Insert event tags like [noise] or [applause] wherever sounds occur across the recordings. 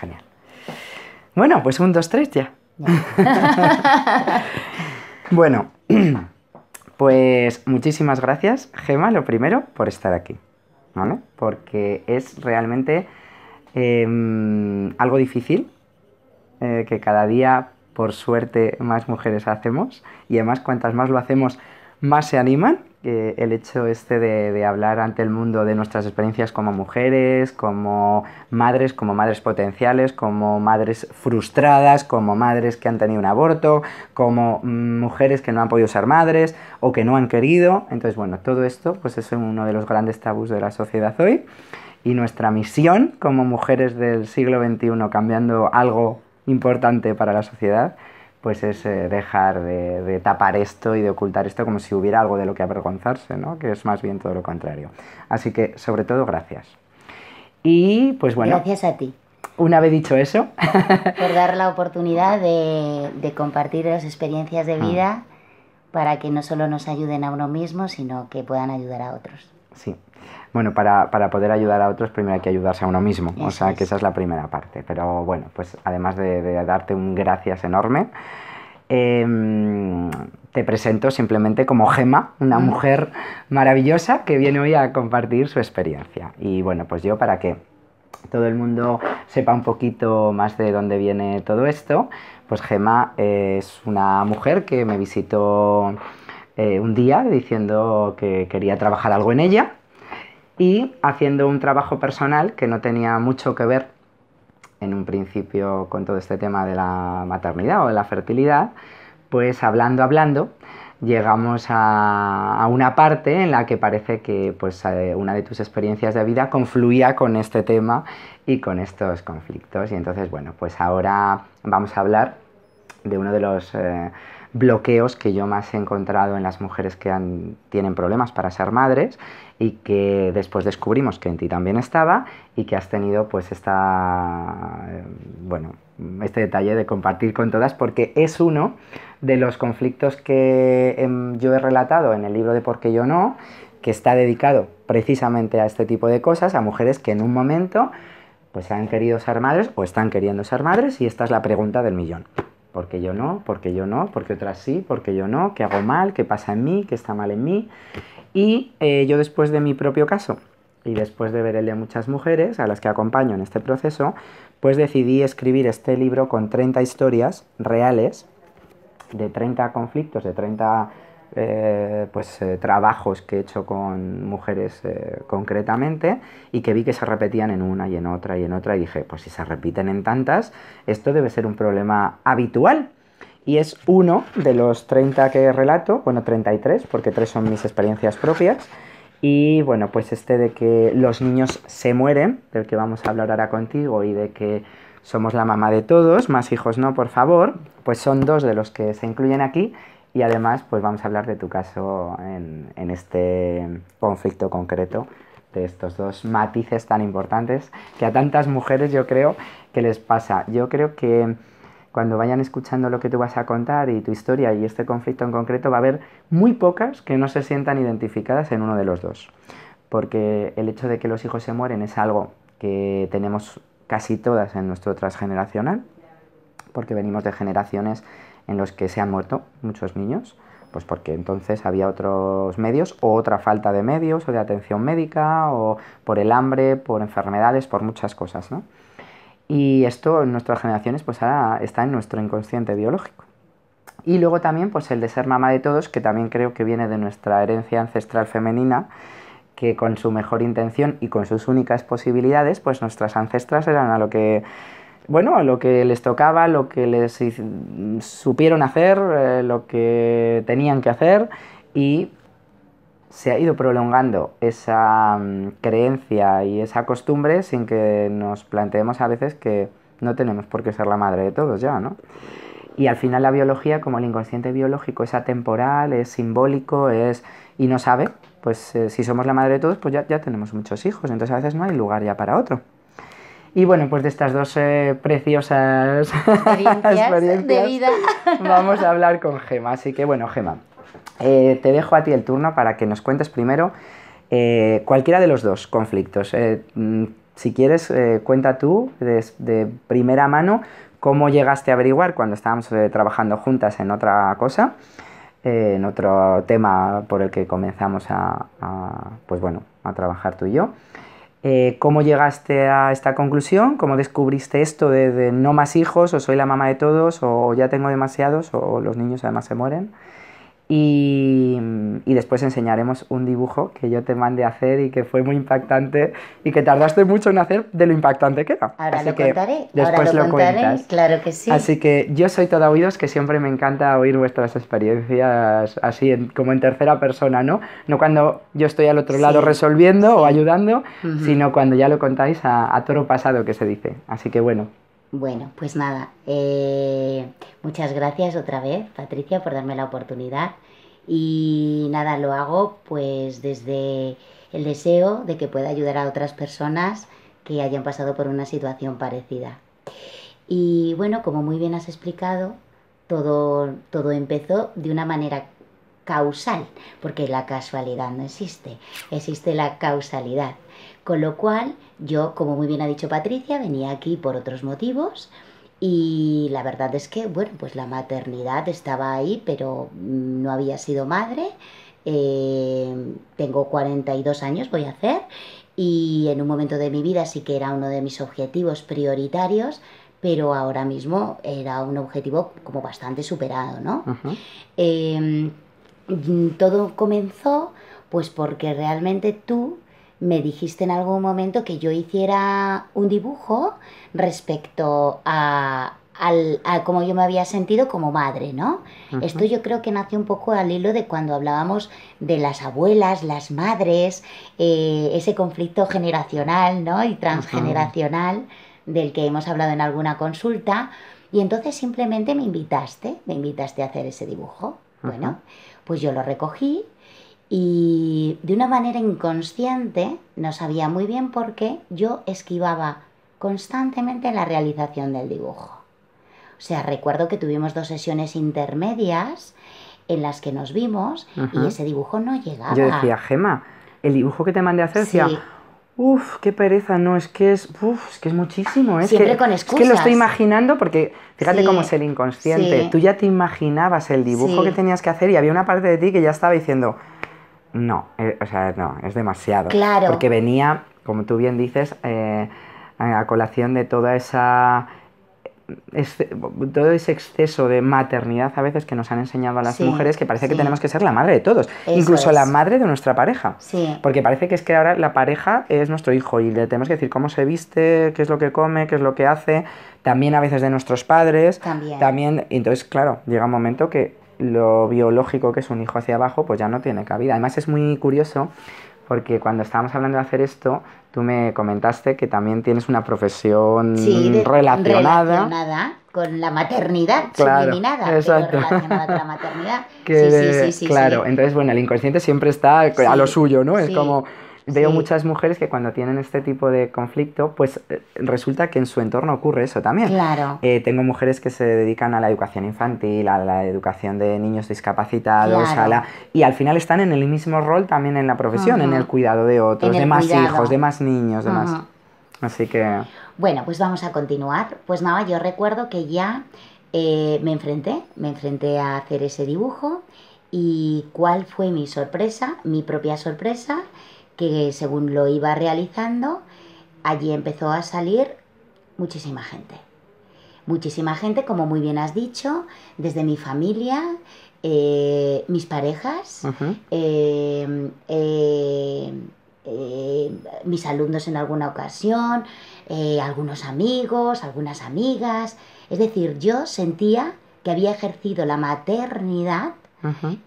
genial. Bueno, pues un, dos, tres ya. [laughs] bueno, [clears throat] pues muchísimas gracias, Gema, lo primero, por estar aquí, ¿vale? Porque es realmente em, algo difícil eh, que cada día, por suerte, más mujeres hacemos y además cuantas más lo hacemos, más se animan el hecho este de, hablar ante el mundo de nuestras experiencias como mujeres, como madres, como madres potenciales, como madres frustradas, como madres que han tenido un aborto, como mujeres que no han podido ser madres o que no han querido. Entonces, bueno, todo esto pues es uno de los grandes tabús de la sociedad hoy. Y nuestra misión como mujeres del siglo XXI cambiando algo importante para la sociedad pues es eh, dejar de, tapar esto y de ocultar esto como si hubiera algo de lo que avergonzarse, ¿no? que es más bien todo lo contrario. Así que, sobre todo, gracias. Y pues bueno. Gracias a ti. Una vez dicho eso. [laughs] por dar la oportunidad de, compartir las experiencias de mm. vida para que no solo nos ayuden a uno mismo, sino que puedan ayudar a otros. Sí. Bueno, para, poder ayudar a otros primero hay que ayudarse a uno mismo, o sea que esa es la primera parte, pero bueno, pues además de, darte un gracias enorme, em, te presento simplemente como Gema, una mm. mujer maravillosa que viene hoy a compartir su experiencia. Y bueno, pues yo para que todo el mundo sepa un poquito más de dónde viene todo esto, pues Gema es una mujer que me visitó eh, un día diciendo que quería trabajar algo en ella y haciendo un trabajo personal que no tenía mucho que ver en un principio con todo este tema de la maternidad o de la fertilidad, pues hablando, hablando, llegamos a, una parte en la que parece que pues, eh, una de tus experiencias de vida confluía con este tema y con estos conflictos. Y entonces, bueno, pues ahora vamos a hablar de uno de los... Eh, bloqueos que yo más he encontrado en las mujeres que tienen problemas para ser madres y que después descubrimos que en ti también estaba y que has tenido pues esta, eh, bueno, este detalle de compartir con todas porque es uno de los conflictos que em, yo he relatado en el libro de Por qué yo no, que está dedicado precisamente a este tipo de cosas, a mujeres que en un momento pues han querido ser madres o están queriendo ser madres y esta es la pregunta del millón porque yo no, porque yo no, porque otras sí, porque yo no, qué hago mal, qué pasa en mí, qué está mal en mí. Y eh, yo después de mi propio caso y después de ver el de muchas mujeres a las que acompaño en este proceso, pues decidí escribir este libro con 30 historias reales de 30 conflictos, de 30 eh, pues eh, trabajos que he hecho con mujeres eh, concretamente y que vi que se repetían en una y en otra y en otra y dije, pues si se repiten en tantas, esto debe ser un problema habitual. Y es uno de los 30 que relato, bueno, 33, porque tres son mis experiencias propias. Y bueno, pues este de que los niños se mueren, del que vamos a hablar ahora contigo, y de que somos la mamá de todos, más hijos no, por favor, pues son dos de los que se incluyen aquí y además pues vamos a hablar de tu caso en, en este conflicto concreto de estos dos matices tan importantes que a tantas mujeres yo creo que les pasa. Yo creo que cuando vayan escuchando lo que tú vas a contar y tu historia y este conflicto en concreto, va a haber muy pocas que no se sientan identificadas en uno de los dos. Porque el hecho de que los hijos se mueren es algo que tenemos casi todas en nuestro transgeneracional, porque venimos de generaciones en los que se han muerto muchos niños, pues porque entonces había otros medios o otra falta de medios o de atención médica o por el hambre, por enfermedades, por muchas cosas, Y esto en nuestras generaciones pues ahora está en nuestro inconsciente biológico. Y luego también pues el de ser mamá de todos, que también creo que viene de nuestra herencia ancestral femenina, que con su mejor intención y con sus únicas posibilidades, pues nuestras ancestras eran a lo que bueno, lo que les tocaba, lo que les supieron hacer, eh, lo que tenían que hacer y se ha ido prolongando esa mm, creencia y esa costumbre sin que nos planteemos a veces que no tenemos por qué ser la madre de todos ya, ¿no? Y al final la biología, como el inconsciente biológico es atemporal, es simbólico, es y no sabe, pues eh, si somos la madre de todos, pues ya, ya tenemos muchos hijos, entonces a veces no hay lugar ya para otro. Y bueno, pues de estas dos eh, preciosas [laughs] experiencias, de vida [laughs] vamos a hablar con Gema. Así que bueno, Gema, eh, te dejo a ti el turno para que nos cuentes primero eh, cualquiera de los dos conflictos. Mm, si quieres, cuenta tú de, primera mano cómo llegaste a averiguar cuando estábamos trabajando juntas en otra cosa, en otro tema por el que comenzamos a, pues bueno, a trabajar tú y yo. Eh, cómo llegaste a esta conclusión, cómo descubriste esto de, no más hijos, o soy la mamá de todos, o ya tengo demasiados, o los niños además se mueren. Y, después enseñaremos un dibujo que yo te mandé a hacer y que fue muy impactante y que tardaste mucho en hacer de lo impactante que era. Ahora Así lo que contaré, después lo, contaré, claro que sí. Así que yo soy toda oídos, que siempre me encanta oír vuestras experiencias así como en tercera persona, ¿no? No cuando yo estoy al otro lado resolviendo o ayudando, sino cuando ya lo contáis a, a toro pasado que se dice. Así que bueno, bueno, pues nada, eh, muchas gracias otra vez, Patricia, por darme la oportunidad. Y nada, lo hago pues desde el deseo de que pueda ayudar a otras personas que hayan pasado por una situación parecida. Y bueno, como muy bien has explicado, todo, todo empezó de una manera causal, porque la casualidad no existe, existe la causalidad. Con lo cual, yo, como muy bien ha dicho Patricia, venía aquí por otros motivos y la verdad es que, bueno, pues la maternidad estaba ahí, pero no había sido madre. Eh, tengo 42 años, voy a hacer, y en un momento de mi vida sí que era uno de mis objetivos prioritarios, pero ahora mismo era un objetivo como bastante superado, ¿no? Eh, todo comenzó pues porque realmente tú me dijiste en algún momento que yo hiciera un dibujo respecto a, al, cómo yo me había sentido como madre, ¿no? Esto yo creo que nació un poco al hilo de cuando hablábamos de las abuelas, las madres, eh, ese conflicto generacional, ¿no? Y transgeneracional del que hemos hablado en alguna consulta. Y entonces simplemente me invitaste, me invitaste a hacer ese dibujo. Bueno, pues yo lo recogí, y de una manera inconsciente, no sabía muy bien por qué, yo esquivaba constantemente la realización del dibujo. O sea, recuerdo que tuvimos dos sesiones intermedias en las que nos vimos y ese dibujo no llegaba. Yo decía, Gema, el dibujo que te mandé a hacer sí. decía, uff, qué pereza, no, es que es, uf, que es muchísimo. Es Siempre que, con excusas. Es que lo estoy imaginando porque, fíjate cómo es el inconsciente, tú ya te imaginabas el dibujo que tenías que hacer y había una parte de ti que ya estaba diciendo, no, eh, o sea, no, es demasiado. Claro. Porque venía, como tú bien dices, eh, a colación de toda esa este, todo ese exceso de maternidad a veces que nos han enseñado a las mujeres que parece que tenemos que ser la madre de todos, incluso la madre de nuestra pareja. Sí. Porque parece que es que ahora la pareja es nuestro hijo y le tenemos que decir cómo se viste, qué es lo que come, qué es lo que hace, también a veces de nuestros padres. también entonces, claro, llega un momento que lo biológico que es un hijo hacia abajo, pues ya no tiene cabida. Además es muy curioso porque cuando estábamos hablando de hacer esto, tú me comentaste que también tienes una profesión relacionada. con la maternidad, claro, exacto. sí, sí, sí, Claro, entonces bueno, el inconsciente siempre está a lo suyo, ¿no? Es como Veo muchas mujeres que cuando tienen este tipo de conflicto, pues eh, resulta que en su entorno ocurre eso también. Claro. Eh, tengo mujeres que se dedican a la educación infantil, a la educación de niños discapacitados, y al final están en el mismo rol también en la profesión, en el cuidado de otros, de más hijos, de más niños, de más. Así que... Bueno, pues vamos a continuar. Pues nada, yo recuerdo que ya eh, me enfrenté, me enfrenté a hacer ese dibujo y cuál fue mi sorpresa, mi propia sorpresa, que según lo iba realizando, allí empezó a salir muchísima gente. Muchísima gente, como muy bien has dicho, desde mi familia, eh, mis parejas, eh, eh, mis alumnos en alguna ocasión, algunos amigos, algunas amigas. Es decir, yo sentía que había ejercido la maternidad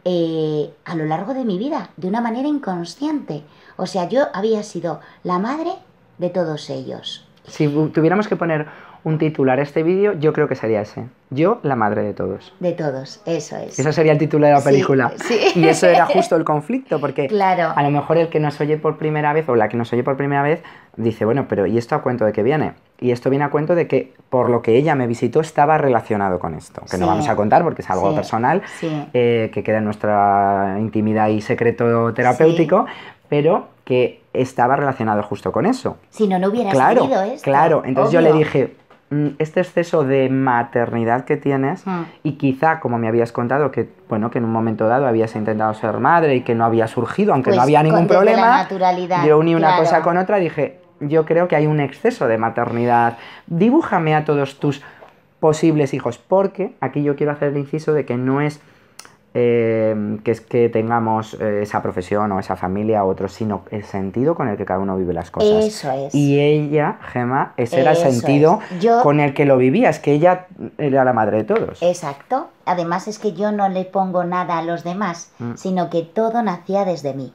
eh, a lo largo de mi vida, de una manera inconsciente. O sea, yo había sido la madre de todos ellos. Si tuviéramos que poner un titular a este vídeo, yo creo que sería ese. Yo, la madre de todos. De todos, eso es. eso sería el título de la película. [laughs] Y eso era [laughs] justo el conflicto, porque claro. a lo mejor el que nos oye por primera vez o la que nos oye por primera vez dice, bueno, pero ¿y esto a cuento de qué viene? Y esto viene a cuento de que por lo que ella me visitó estaba relacionado con esto, que no vamos a contar porque es algo personal, eh, que queda en nuestra intimidad y secreto terapéutico, pero que estaba relacionado justo con eso. Si no, no hubieras claro, esto. Claro, entonces yo le dije, mm, este exceso de maternidad que tienes mm. y quizá como me habías contado que bueno que en un momento dado habías intentado ser madre y que no había surgido aunque no pues había ningún problema yo uní una cosa con otra dije yo creo que hay un exceso de maternidad. Dibújame a todos tus posibles hijos, porque aquí yo quiero hacer el inciso de que no es eh, que es que tengamos eh, esa profesión o esa familia o otro, sino el sentido con el que cada uno vive las cosas. Eso es. Y ella, Gema, ese era el sentido con el que lo vivía, es que ella era la madre de todos. Exacto. Además es que yo no le pongo nada a los demás, mm. sino que todo nacía desde mí.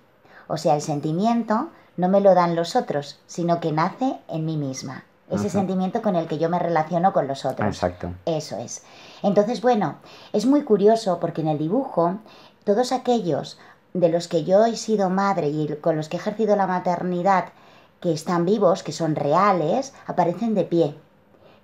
O sea, el sentimiento no me lo dan los otros, sino que nace en mí misma. Ese sentimiento con el que yo me relaciono con los otros. Exacto. Eso es. Entonces, bueno, es muy curioso porque en el dibujo, todos aquellos de los que yo he sido madre y con los que he ejercido la maternidad, que están vivos, que son reales, aparecen de pie.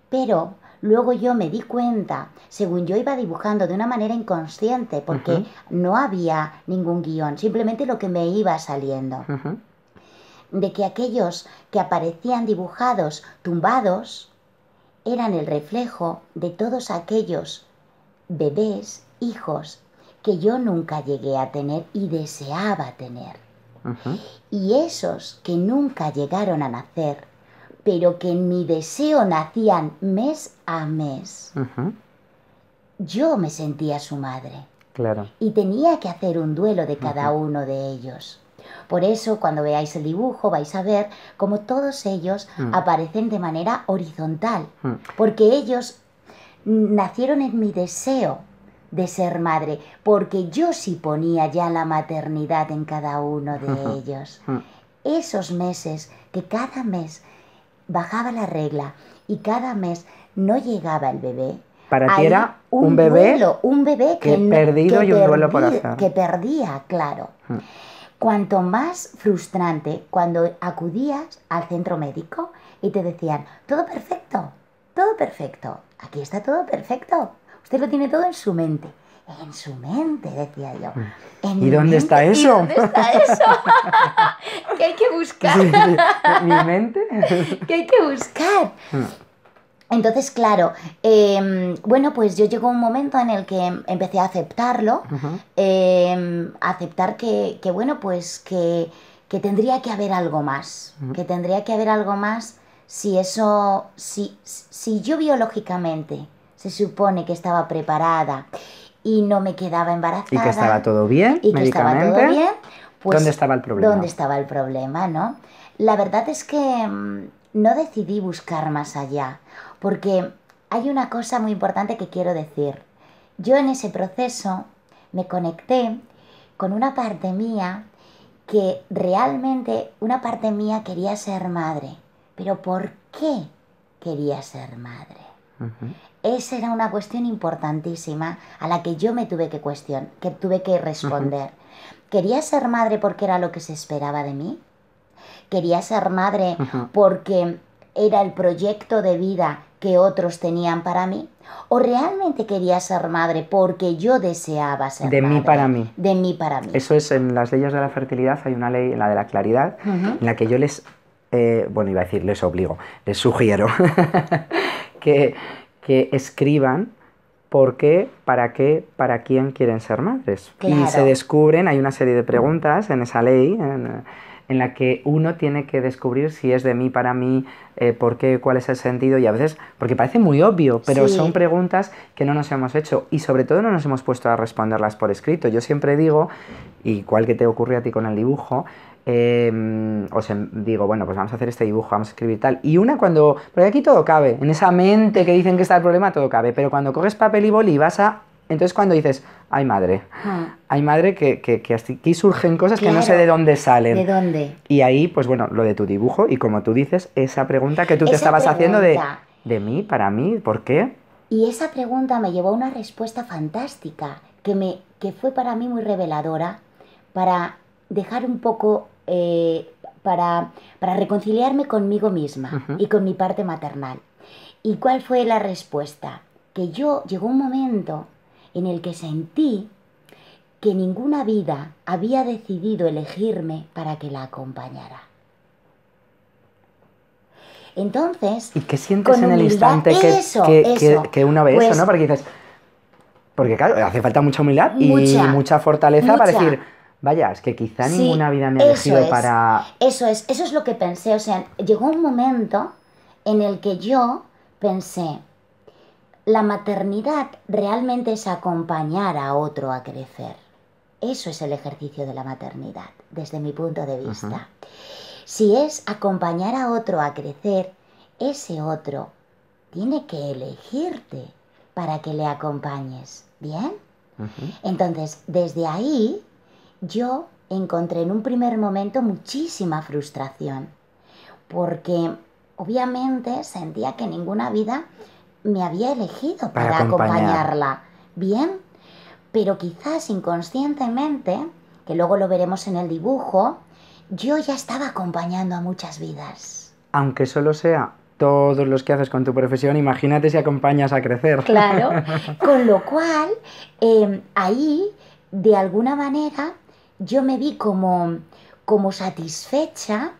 Pero luego yo me di cuenta, según yo iba dibujando de una manera inconsciente, porque no había ningún guión, simplemente lo que me iba saliendo de que aquellos que aparecían dibujados, tumbados, eran el reflejo de todos aquellos bebés, hijos, que yo nunca llegué a tener y deseaba tener. Y esos que nunca llegaron a nacer, pero que en mi deseo nacían mes a mes, yo me sentía su madre. Y tenía que hacer un duelo de cada uno de ellos. Por eso, cuando veáis el dibujo, vais a ver cómo todos ellos mm. aparecen de manera horizontal, mm. porque ellos nacieron en mi deseo de ser madre, porque yo sí ponía ya la maternidad en cada uno de [laughs] ellos. Mm. Esos meses que cada mes bajaba la regla y cada mes no llegaba el bebé. Para ti era un, bebé, un bebé que, perdido que y un duelo por Que perdía, claro cuanto más frustrante cuando acudías al centro médico y te decían, todo perfecto, todo perfecto, aquí está todo perfecto, usted lo tiene todo en su mente. En su mente, decía yo. Mm. ¿Y dónde, está eso? dónde está eso? [laughs] ¿Qué [laughs] hay que buscar. ¿Mi mm. mente? ¿Qué hay que buscar. Entonces, claro, em, bueno, pues yo llegó un momento en el que empecé a aceptarlo, em, aceptar que, que, bueno, pues que, tendría que haber algo más, que tendría que haber algo más si eso, si, si yo biológicamente se supone que estaba preparada y no me quedaba embarazada. Y que estaba todo bien, y que estaba todo bien, pues, ¿Dónde estaba el problema? ¿Dónde estaba el problema, no? La verdad es que mm, no decidí buscar más allá porque hay una cosa muy importante que quiero decir. Yo en ese proceso me conecté con una parte mía que realmente una parte mía quería ser madre. Pero ¿por qué quería ser madre? Esa era una cuestión importantísima a la que yo me tuve que cuestionar, que tuve que responder. ¿Quería ser madre porque era lo que se esperaba de mí? ¿Quería ser madre porque era el proyecto de vida que otros tenían para mí? ¿O realmente quería ser madre porque yo deseaba ser de madre? De mí para mí. De mí para mí. Eso es, en las leyes de la fertilidad hay una ley, la de la claridad, en la que yo les, eh, bueno, iba a decir, les obligo, les sugiero [laughs] que, que escriban por qué, para qué, para quién quieren ser madres. Y se descubren, hay una serie de preguntas en esa ley. En, en la que uno tiene que descubrir si es de mí para mí, eh, por qué, cuál es el sentido y a veces, porque parece muy obvio, pero son preguntas que no nos hemos hecho y sobre todo no nos hemos puesto a responderlas por escrito. Yo siempre digo, igual que te ocurre a ti con el dibujo, em, os em, digo, bueno, pues vamos a hacer este dibujo, vamos a escribir tal. Y una cuando, porque aquí todo cabe, en esa mente que dicen que está el problema, todo cabe, pero cuando coges papel y boli vas a entonces cuando dices, ay madre, hay madre, que, aquí surgen cosas que no sé de dónde salen. ¿De dónde? Y ahí, pues bueno, lo de tu dibujo y como tú dices, esa pregunta que tú te estabas haciendo de, de mí, para mí, ¿por qué? Y esa pregunta me llevó a una respuesta fantástica, que, me, que fue para mí muy reveladora, para dejar un poco, eh, para, para, reconciliarme conmigo misma y con mi parte maternal. ¿Y cuál fue la respuesta? Que yo llegó un momento en el que sentí que ninguna vida había decidido elegirme para que la acompañara. Entonces. ¿Y qué sientes en el instante que, que, eso, una vez no? Pues porque dices. Porque claro, hace falta mucha humildad y mucha fortaleza para decir. Vaya, es que quizá ninguna vida me ha elegido para. Eso es, eso es lo que pensé. O sea, llegó un momento en el que yo pensé, la maternidad realmente es acompañar a otro a crecer. Eso es el ejercicio de la maternidad, desde mi punto de vista. Si es acompañar a otro a crecer, ese otro tiene que elegirte para que le acompañes. ¿Bien? Entonces, desde ahí, yo encontré en un primer momento muchísima frustración, porque obviamente sentía que ninguna vida me había elegido para, acompañarla. Bien, pero quizás inconscientemente, que luego lo veremos en el dibujo, yo ya estaba acompañando a muchas vidas. Aunque solo sea todos los que haces con tu profesión, imagínate si acompañas a crecer. Claro, [laughs] con lo cual em, ahí, de alguna manera, yo me vi como, como satisfecha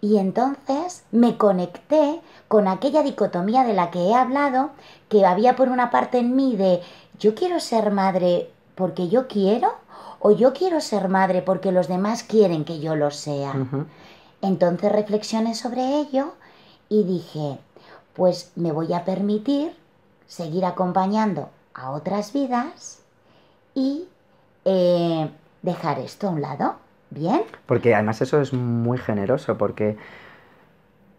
y entonces me conecté con aquella dicotomía de la que he hablado, que había por una parte en mí de yo quiero ser madre porque yo quiero o yo quiero ser madre porque los demás quieren que yo lo sea. Entonces reflexioné sobre ello y dije, pues me voy a permitir seguir acompañando a otras vidas y eh, dejar esto a un lado. Bien. Porque además eso es muy generoso, porque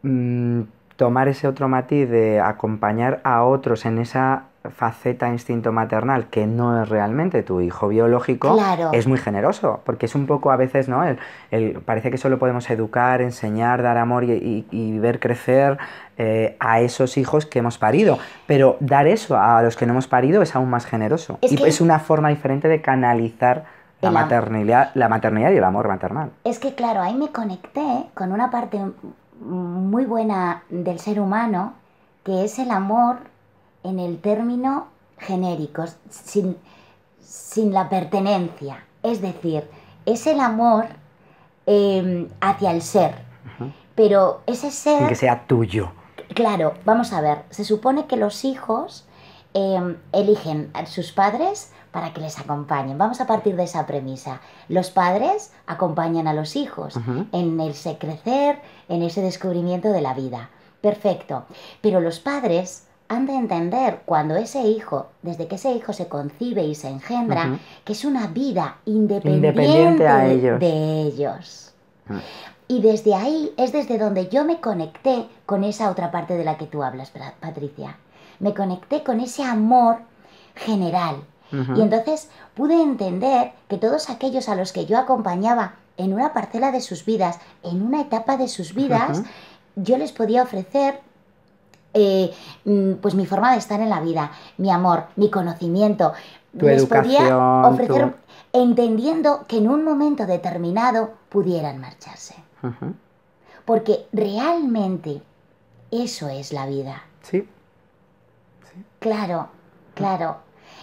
mm, tomar ese otro matiz de acompañar a otros en esa faceta instinto maternal que no es realmente tu hijo biológico es muy generoso porque es un poco a veces no el, parece que solo podemos educar enseñar dar amor y, ver crecer eh, a esos hijos que hemos parido pero dar eso a los que no hemos parido es aún más generoso y es una forma diferente de canalizar la, maternidad, la maternidad y el amor maternal. Es que claro, ahí me conecté con una parte muy buena del ser humano, que es el amor en el término genérico, sin, sin la pertenencia. Es decir, es el amor em, hacia el ser, pero ese ser... que sea tuyo. Claro, vamos a ver, se supone que los hijos em, eligen a sus padres para que les acompañen. Vamos a partir de esa premisa. Los padres acompañan a los hijos en ese crecer, en ese descubrimiento de la vida. Perfecto. Pero los padres han de entender cuando ese hijo, desde que ese hijo se concibe y se engendra, que es una vida independiente, de ellos. Y desde ahí es desde donde yo me conecté con esa otra parte de la que tú hablas, Patricia. Me conecté con ese amor general, y entonces pude entender que todos aquellos a los que yo acompañaba en una parcela de sus vidas, en una etapa de sus vidas, yo les podía ofrecer eh, mm, pues mi forma de estar en la vida, mi amor, mi conocimiento. les podía ofrecer entendiendo que en un momento determinado pudieran marcharse. Porque realmente eso es la vida. sí. Claro, claro.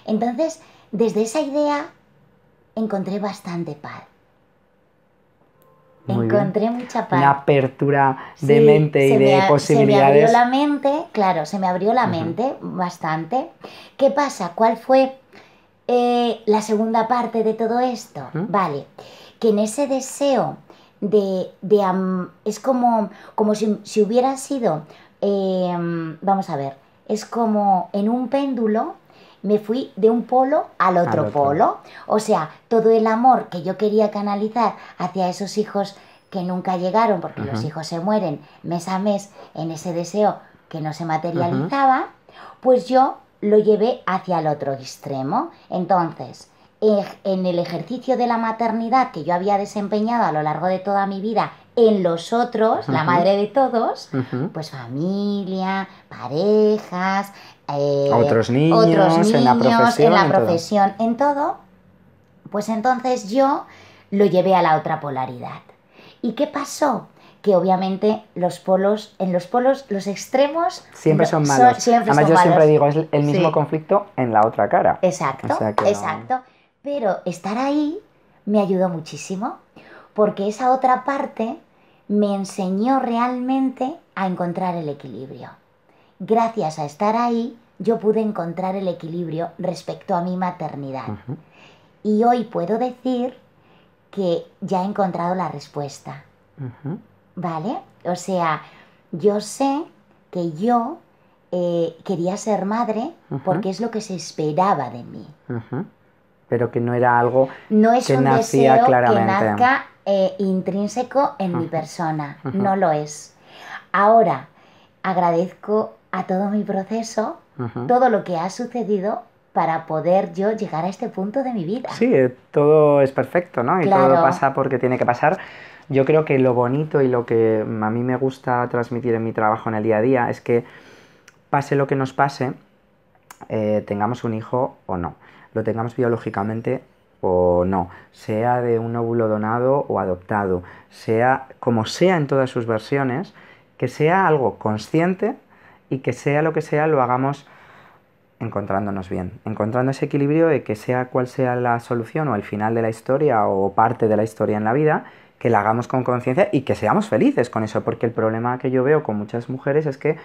Entonces, desde esa idea encontré bastante paz. encontré mucha paz. Una apertura de mente y de posibilidades. Se me abrió la mente, claro, se me abrió la mente bastante. ¿Qué pasa? ¿Cuál fue eh, la segunda parte de todo esto? Vale, que en ese deseo de... es como, como si, hubiera sido... Em, vamos a ver, es como en un péndulo me fui de un polo al otro, polo. O sea, todo el amor que yo quería canalizar hacia esos hijos que nunca llegaron, porque los hijos se mueren mes a mes en ese deseo que no se materializaba, pues yo lo llevé hacia el otro extremo. Entonces, en el ejercicio de la maternidad que yo había desempeñado a lo largo de toda mi vida en los otros, la madre de todos, pues familia, parejas, eh, otros, niños, en la profesión, en, todo. Pues entonces yo lo llevé a la otra polaridad. ¿Y qué pasó? que obviamente los polos, en los polos, los extremos siempre son malos. siempre Además, yo siempre digo, es el mismo conflicto en la otra cara. Exacto, exacto. Pero estar ahí me ayudó muchísimo, porque esa otra parte me enseñó realmente a encontrar el equilibrio. Gracias a estar ahí, yo pude encontrar el equilibrio respecto a mi maternidad. Y hoy puedo decir que ya he encontrado la respuesta. ¿Vale? O sea, yo sé que yo eh, quería ser madre porque es lo que se esperaba de mí. Pero que no era algo no es que nacía claramente. Eh, intrínseco en mi persona, no lo es. Ahora agradezco a todo mi proceso, todo lo que ha sucedido para poder yo llegar a este punto de mi vida. Sí, eh, todo es perfecto, ¿no? Y todo pasa porque tiene que pasar. Yo creo que lo bonito y lo que a mí me gusta transmitir en mi trabajo en el día a día es que pase lo que nos pase, eh, tengamos un hijo o no, lo tengamos biológicamente o no, sea de un óvulo donado o adoptado, sea como sea en todas sus versiones, que sea algo consciente y que sea lo que sea lo hagamos encontrándonos bien, encontrando ese equilibrio de que sea cual sea la solución o el final de la historia o parte de la historia en la vida, que la hagamos con conciencia y que seamos felices con eso, porque el problema que yo veo con muchas mujeres es que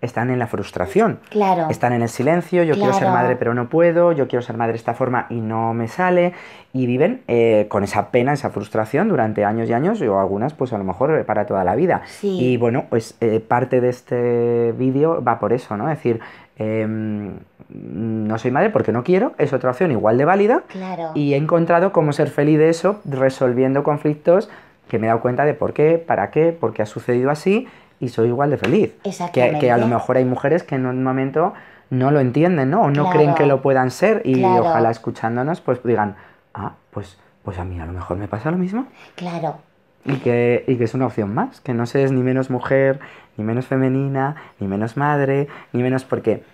están en la frustración. Claro. Están en el silencio, yo quiero ser madre pero no puedo, yo quiero ser madre de esta forma y no me sale. Y viven eh, con esa pena, esa frustración durante años y años, o algunas pues a lo mejor eh, para toda la vida. Y bueno, pues eh, parte de este vídeo va por eso, ¿no? Es decir, em, no soy madre porque no quiero, es otra opción igual de válida. Claro. Y he encontrado cómo ser feliz de eso, resolviendo conflictos que me he dado cuenta de por qué, para qué, por qué ha sucedido así y soy igual de feliz. Que, que, a lo mejor hay mujeres que en un momento no lo entienden, ¿no? O no creen que lo puedan ser y ojalá escuchándonos pues digan, ah, pues, pues a mí a lo mejor me pasa lo mismo. Claro. Y que, es una opción más, que no seas ni menos mujer, ni menos femenina, ni menos madre, ni menos porque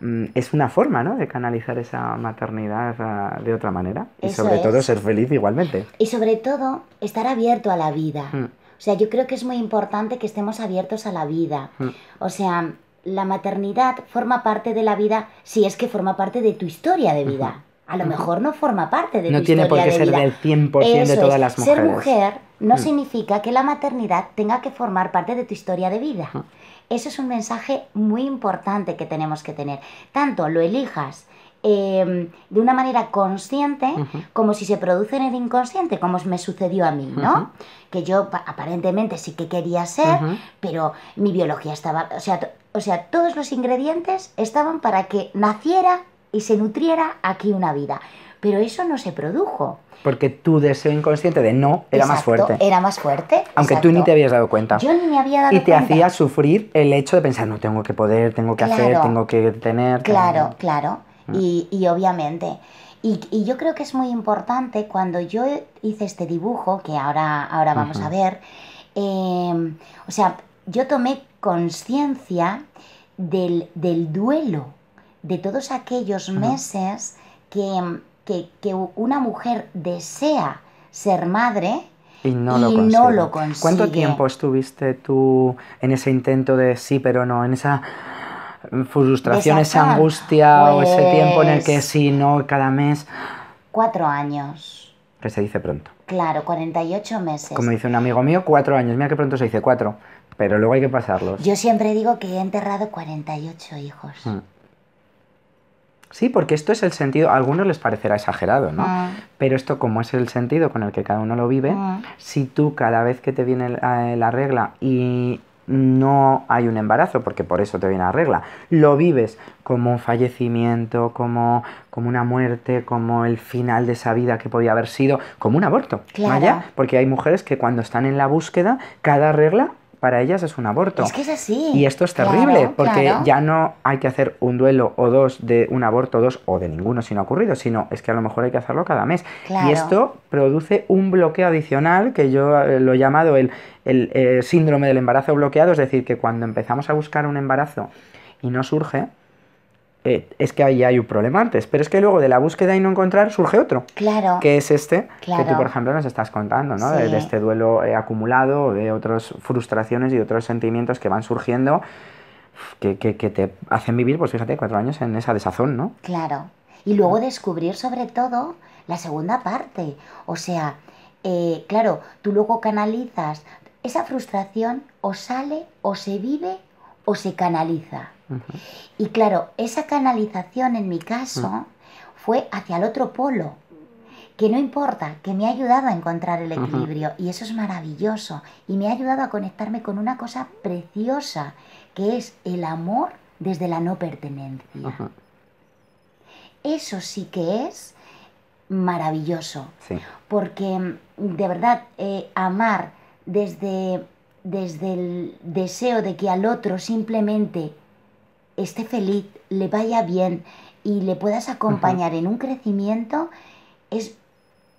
mm, es una forma ¿no? de canalizar esa maternidad ah, de otra manera y sobre todo ser feliz igualmente. Y sobre todo estar abierto a la vida. Mm. O sea, yo creo que es muy importante que estemos abiertos a la vida. Mm. O sea, la maternidad forma parte de la vida si es que forma parte de tu historia de vida. A lo mejor no forma parte de tu historia de vida. No tiene por qué ser del 100% de todas las mujeres. Ser mujer no mm. significa que la maternidad tenga que formar parte de tu historia de vida. Mm. Eso es un mensaje muy importante que tenemos que tener. Tanto lo elijas Em, de una manera consciente, como si se produce en el inconsciente, como me sucedió a mí, ¿no? Que yo aparentemente sí que quería ser, pero mi biología estaba, o sea, o sea, todos los ingredientes estaban para que naciera y se nutriera aquí una vida. Pero eso no se produjo. Porque tu deseo inconsciente de no era más fuerte. Era más fuerte. Aunque tú ni te habías dado cuenta. Yo ni me había dado cuenta. Y te hacía sufrir el hecho de pensar, no tengo que poder, tengo que hacer, tengo que tener. Claro, claro. Ah. y, y obviamente. Y, yo creo que es muy importante cuando yo hice este dibujo, que ahora, ahora vamos a ver, em, o sea, yo tomé conciencia del, del, duelo, de todos aquellos meses que, que, una mujer desea ser madre. Y no, no lo consigue. ¿Cuánto tiempo estuviste tú en ese intento de sí, pero no, en esa frustración, esa angustia o ese pues tiempo en el que sí, no, cada mes? Cuatro años. Que se dice pronto. Claro, 48 meses. Como dice un amigo mío, cuatro años. Mira que pronto se dice cuatro, pero luego hay que pasarlos. Yo siempre digo que he enterrado 48 hijos. Mm. Sí, porque esto es el sentido, a algunos les parecerá exagerado, ¿no? Mm. Pero esto como es el sentido con el que cada uno lo vive, mm. si tú cada vez que te viene eh, la regla y no hay un embarazo, porque por eso te viene la regla. Lo vives como un fallecimiento, como, una muerte, como el final de esa vida que podía haber sido, como un aborto. porque hay mujeres que cuando están en la búsqueda, cada regla para ellas es un aborto. Es que es así. Y esto es terrible, porque ya no hay que hacer un duelo o dos de un aborto, dos o de ninguno si no ha ocurrido, sino es que a lo mejor hay que hacerlo cada mes. Y esto produce un bloqueo adicional que yo eh, lo he llamado el, el eh, síndrome del embarazo bloqueado, es decir, que cuando empezamos a buscar un embarazo y no surge, eh, es que ahí hay un problema antes, pero es que luego de la búsqueda y no encontrar surge otro, claro. que es este que tú, por ejemplo, nos estás contando, ¿no? De, este duelo eh, acumulado, de otras frustraciones y otros sentimientos que van surgiendo que, te hacen vivir, pues fíjate, cuatro años en esa desazón, ¿no? Claro. Y luego descubrir sobre todo la segunda parte, o sea, eh, claro, tú luego canalizas esa frustración o sale o se vive o se canaliza. Y claro, esa canalización en mi caso mm. fue hacia el otro polo, que no importa, que me ha ayudado a encontrar el equilibrio y eso es maravilloso y me ha ayudado a conectarme con una cosa preciosa, que es el amor desde la no pertenencia. Eso sí que es maravilloso, porque de verdad eh, amar desde desde el deseo de que al otro simplemente esté feliz, le vaya bien y le puedas acompañar en un crecimiento, es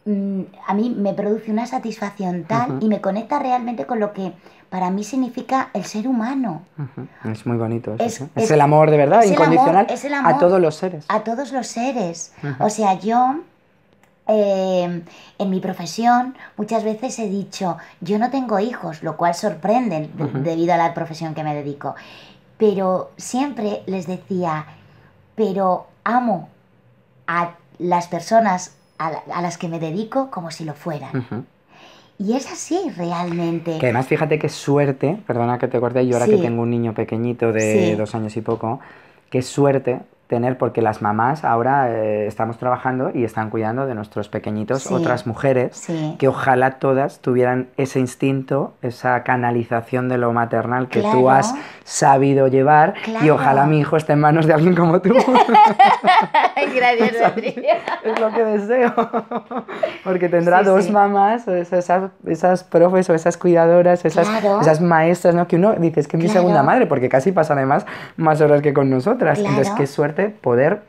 mm, a mí me produce una satisfacción tal y me conecta realmente con lo que para mí significa el ser humano. Es muy bonito. Eso, es, el amor de verdad, incondicional amor, a todos los seres. A todos los seres. O sea, yo... Em, en mi profesión muchas veces he dicho, yo no tengo hijos, lo cual sorprende debido a la profesión que me dedico pero siempre les decía, pero amo a las personas a, las que me dedico como si lo fueran. Y es así realmente. Que además fíjate qué suerte, perdona que te corté, yo ahora que tengo un niño pequeñito de dos años y poco, qué suerte tener porque las mamás ahora eh, estamos trabajando y están cuidando de nuestros pequeñitos otras mujeres que ojalá todas tuvieran ese instinto, esa canalización de lo maternal que tú has sabido llevar y ojalá mi hijo esté en manos de alguien como tú. [laughs] Gracias, [laughs] Es lo que deseo. [laughs] porque tendrá dos mamás, esas, esas profes o esas cuidadoras, esas, esas maestras, ¿no? Que uno dice, es que es mi segunda madre, porque casi pasa además más horas que con nosotras. Entonces, qué suerte poder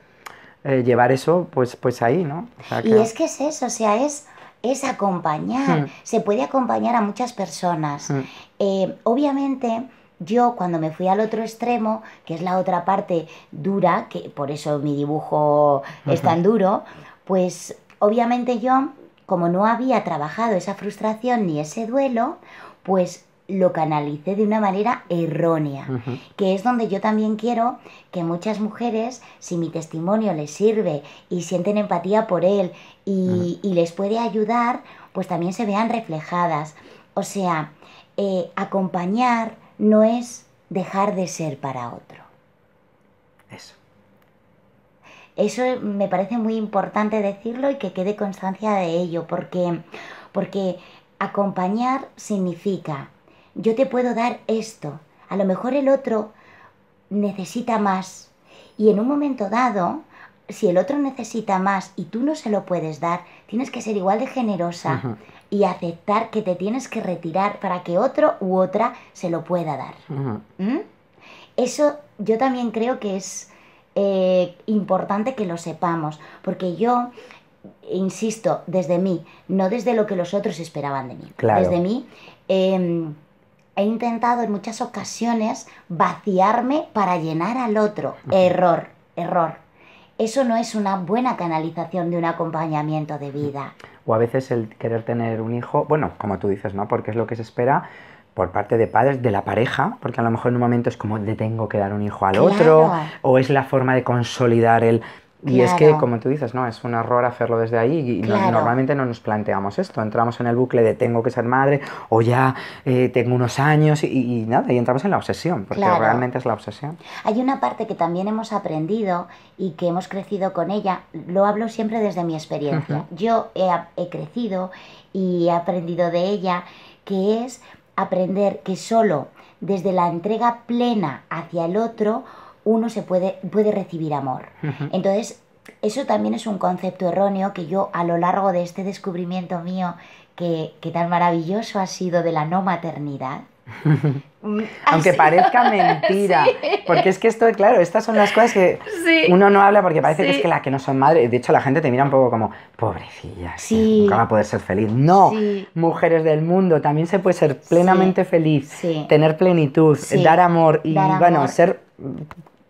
eh, llevar eso pues, pues ahí, ¿no? Y es que es eso, o sea, es, es acompañar, hmm. se puede acompañar a muchas personas. Hmm. Eh, obviamente... Yo cuando me fui al otro extremo, que es la otra parte dura, que por eso mi dibujo es tan duro, pues obviamente yo, como no había trabajado esa frustración ni ese duelo, pues lo canalicé de una manera errónea, que es donde yo también quiero que muchas mujeres, si mi testimonio les sirve y sienten empatía por él y, les puede ayudar, pues también se vean reflejadas. O sea, eh, acompañar no es dejar de ser para otro. Eso. Eso me parece muy importante decirlo y que quede constancia de ello, porque, porque acompañar significa yo te puedo dar esto, a lo mejor el otro necesita más y en un momento dado, si el otro necesita más y tú no se lo puedes dar, tienes que ser igual de generosa y aceptar que te tienes que retirar para que otro u otra se lo pueda dar. ¿Mm? Eso yo también creo que es eh, importante que lo sepamos, porque yo insisto, desde mí, no desde lo que los otros esperaban de mí. Desde mí, em, he intentado en muchas ocasiones vaciarme para llenar al otro. Error, error. Eso no es una buena canalización de un acompañamiento de vida. O a veces el querer tener un hijo, bueno, como tú dices, ¿no? Porque es lo que se espera por parte de padres de la pareja, porque a lo mejor en un momento es como le tengo que dar un hijo al otro, o es la forma de consolidar el y es que, como tú dices, no, es un error hacerlo desde ahí y normalmente no nos planteamos esto. Entramos en el bucle de tengo que ser madre o ya eh, tengo unos años y, nada, y entramos en la obsesión, porque realmente es la obsesión. Hay una parte que también hemos aprendido y que hemos crecido con ella, lo hablo siempre desde mi experiencia. Yo he crecido y he aprendido de ella, que es aprender que solo desde la entrega plena hacia el otro, uno se puede, puede recibir amor. Entonces, eso también es un concepto erróneo que yo a lo largo de este descubrimiento mío, que, tan maravilloso ha sido de la no maternidad, [laughs] mm, Aunque parezca mentira, [laughs] porque es que esto, claro, estas son las cosas que uno no habla porque parece que es que las que no son madres, de hecho la gente te mira un poco como, pobrecilla, nunca va a poder ser feliz. No, mujeres del mundo, también se puede ser plenamente feliz, tener plenitud, dar amor y bueno, ser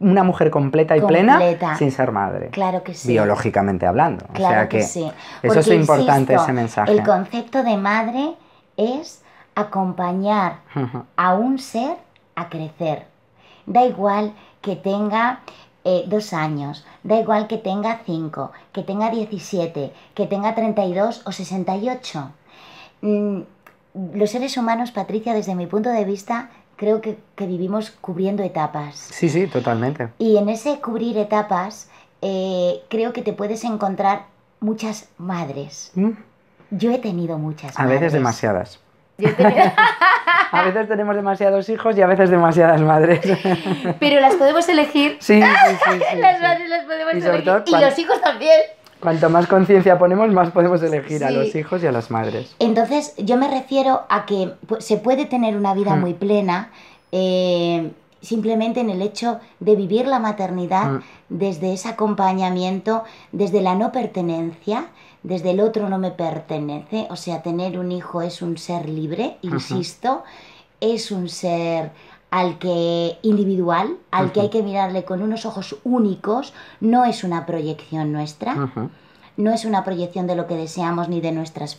una mujer completa y plena sin ser madre. Claro que sí. Biológicamente hablando. Claro que, sí. eso es importante ese mensaje. El concepto de madre es acompañar a un ser a crecer. Da igual que tenga eh, dos años, da igual que tenga cinco, que tenga diecisiete que tenga treinta y dos o y ocho mm, los seres humanos, Patricia, desde mi punto de vista, creo que, vivimos cubriendo etapas. Sí, sí, totalmente. Y en ese cubrir etapas, eh, creo que te puedes encontrar muchas madres. ¿Mm? Yo he tenido muchas. A veces demasiadas. [laughs] a veces tenemos demasiados hijos y a veces demasiadas madres. Pero las podemos elegir. Sí, sí, [laughs] las madres las podemos elegir. y los hijos también. Cuanto más conciencia ponemos, más podemos elegir a los hijos y a las madres. Entonces, yo me refiero a que pues, se puede tener una vida hmm. muy plena eh, simplemente en el hecho de vivir la maternidad hmm. desde ese acompañamiento, desde la no pertenencia, desde el otro no me pertenece. O sea, tener un hijo es un ser libre, insisto, es un ser al que individual, al que hay que mirarle con unos ojos únicos, no es una proyección nuestra, no es una proyección de lo que deseamos ni de nuestras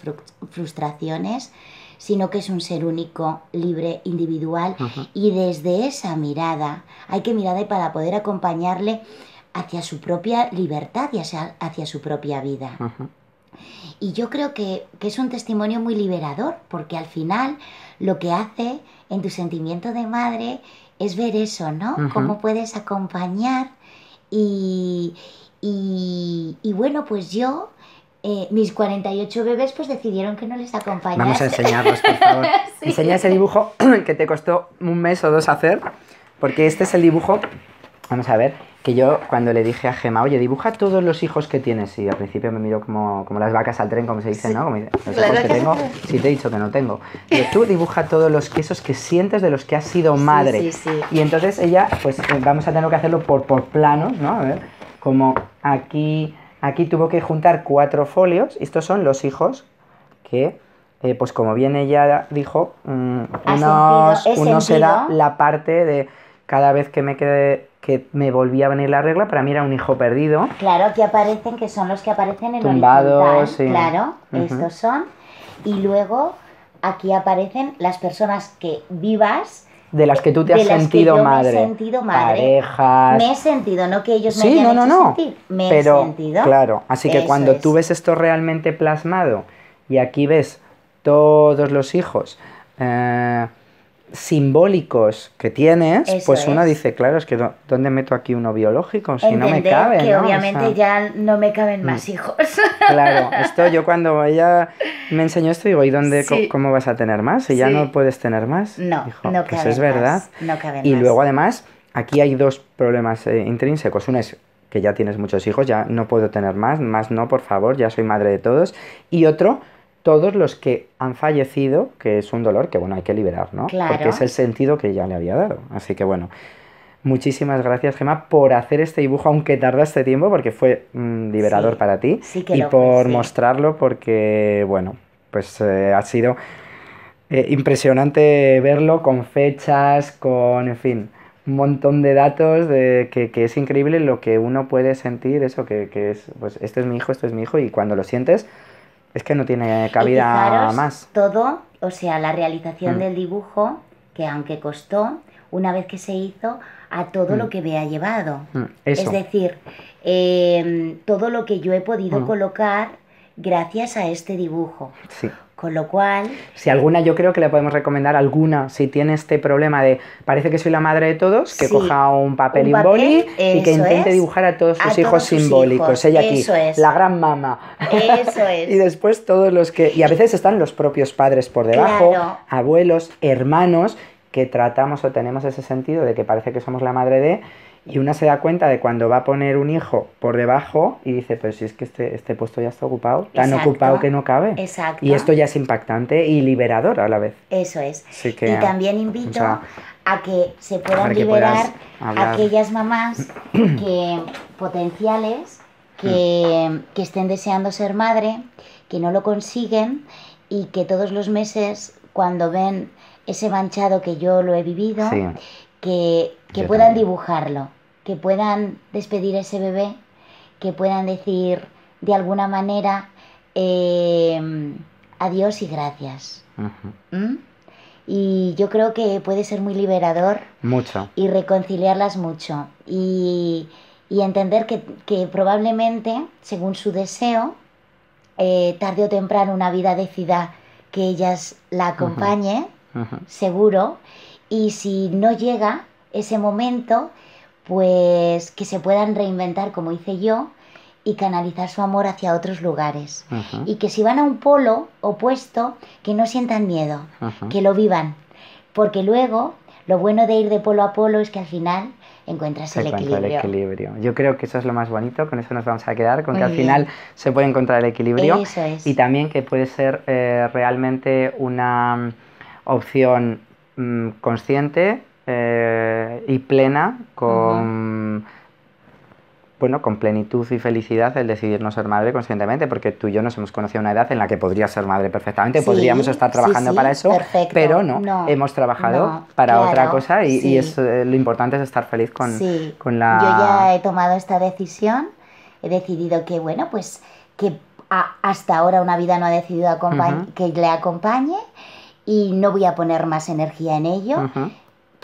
frustraciones, sino que es un ser único, libre, individual, y desde esa mirada hay que mirarle para poder acompañarle hacia su propia libertad y hacia su propia vida. Y yo creo que, que, es un testimonio muy liberador, porque al final lo que hace en tu sentimiento de madre es ver eso, ¿no? Cómo puedes acompañar y, bueno, pues yo eh, mis 48 bebés pues decidieron que no les acompañase. Vamos a enseñarlos, por favor. [laughs] Enseña ese dibujo [clears throat] que te costó un mes o dos hacer, porque este es el dibujo Vamos a ver, que yo cuando le dije a Gemma, oye, dibuja todos los hijos que tienes, y al principio me miro como, como las vacas al tren, como se dice, ¿no? Como los hijos que tengo, si te he dicho que no tengo. Pero tú dibuja todos los quesos que sientes de los que has sido madre. y entonces ella, pues eh, vamos a tener que hacerlo por, por planos, ¿no? A ver, como aquí, aquí tuvo que juntar cuatro folios, y estos son los hijos que eh, pues como bien ella dijo, mm, uno, será la parte de cada vez que me quedé que me volvía a venir la regla, para mí era un hijo perdido. Claro, que aparecen, que son los que aparecen en Tumbados, sí. Claro, estos son. Y luego aquí aparecen las personas que vivas. De las que tú te has sentido madre. Me he sentido madre. Parejas. Me he sentido, no que ellos sí, me hayan no, no, no. Me Pero, he sentido. Claro, así que cuando tú ves esto realmente plasmado y aquí ves todos los hijos. Eh, simbólicos que tienes, pues uno dice, claro, es que ¿dónde meto aquí uno biológico? Si no me cabe. Que obviamente ya no me caben mm. más hijos. [laughs] Claro, esto yo cuando ella me enseñó esto, digo, ¿y dónde, cómo vas a tener más? Si ya no puedes tener más. No, Dijo, Pues es verdad. no caben y luego además, aquí hay dos problemas eh, intrínsecos. Uno es que ya tienes muchos hijos, ya no puedo tener más, más no, por favor, ya soy madre de todos. Y otro, todos los que han fallecido, que es un dolor que bueno, hay que liberar, ¿no? Porque es el sentido que ya le había dado. Así que bueno, muchísimas gracias, Gemma, por hacer este dibujo, aunque tardaste tiempo, porque fue mm, liberador para ti. Sí que y por mostrarlo, porque bueno, pues eh, ha sido eh, impresionante verlo con fechas, con, en fin, un montón de datos de que, es increíble lo que uno puede sentir, eso que, que es, pues este es mi hijo, esto es mi hijo, y cuando lo sientes es que no tiene cabida más. Todo, o sea, la realización mm. del dibujo, que aunque costó, una vez que se hizo, a todo lo mm. que me ha llevado. Mm, es decir, em, todo lo que yo he podido colocar gracias a este dibujo. Sí. Con lo cual... Si alguna yo creo que le podemos recomendar, alguna, si tiene este problema de parece que soy la madre de todos, que coja un papel, y y que intente dibujar a todos sus hijos simbólicos. Ella aquí, es. la gran mamá. Eso [laughs] es. y después todos los que... Y a veces están los propios padres por debajo, abuelos, hermanos, que tratamos o tenemos ese sentido de que parece que somos la madre de y una se da cuenta de cuando va a poner un hijo por debajo y dice, pues si es que este, este, puesto ya está ocupado, tan ocupado que no cabe. Exacto. Y esto ya es impactante y liberador a la vez. Eso es. y también invito a que se puedan liberar aquellas mamás [clears throat] que potenciales mm. que, estén deseando ser madre, que no lo consiguen y que todos los meses cuando ven ese manchado que yo lo he vivido, que, que puedan dibujarlo que puedan despedir a ese bebé, que puedan decir de alguna manera eh, adiós y gracias. ¿Mm? Y yo creo que puede ser muy liberador. Mucho. Y reconciliarlas mucho. Y, entender que, probablemente, según su deseo, eh, tarde o temprano una vida decida que ellas la acompañen... seguro. Y si no llega ese momento, pues que se puedan reinventar como hice yo y canalizar su amor hacia otros lugares. Y que si van a un polo opuesto, que no sientan miedo, que lo vivan. Porque luego, lo bueno de ir de polo a polo es que al final encuentras el equilibrio. el equilibrio. Yo creo que eso es lo más bonito, con eso nos vamos a quedar, con que al final se puede encontrar el equilibrio. Y también que puede ser eh, realmente una mm, opción mm, consciente, eh, y plena con... Bueno, con plenitud y felicidad el decidir no ser madre conscientemente, porque tú y yo nos hemos conocido a una edad en la que podría ser madre perfectamente, podríamos estar trabajando para eso, pero no, hemos trabajado para otra cosa y, eh, lo importante es estar feliz con, con la... Yo ya he tomado esta decisión, he decidido que, bueno, pues que hasta ahora una vida no ha decidido que le acompañe y no voy a poner más energía en ello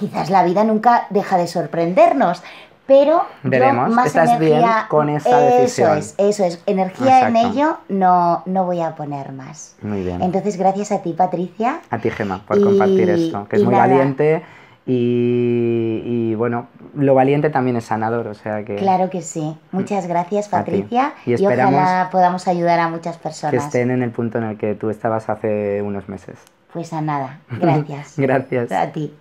quizás la vida nunca deja de sorprendernos, pero Veremos. más estás bien con esta decisión. Eso es, eso es. Energía en ello no, no voy a poner más. Muy bien. Entonces, gracias a ti, Patricia. A ti, Gemma, por compartir esto, que es muy valiente. Y, bueno, lo valiente también es sanador, o sea que... Claro que sí. Muchas gracias, Patricia. Y, esperamos ojalá podamos ayudar a muchas personas. Que estén en el punto en el que tú estabas hace unos meses. Pues a nada. [laughs] Gracias. gracias. A ti.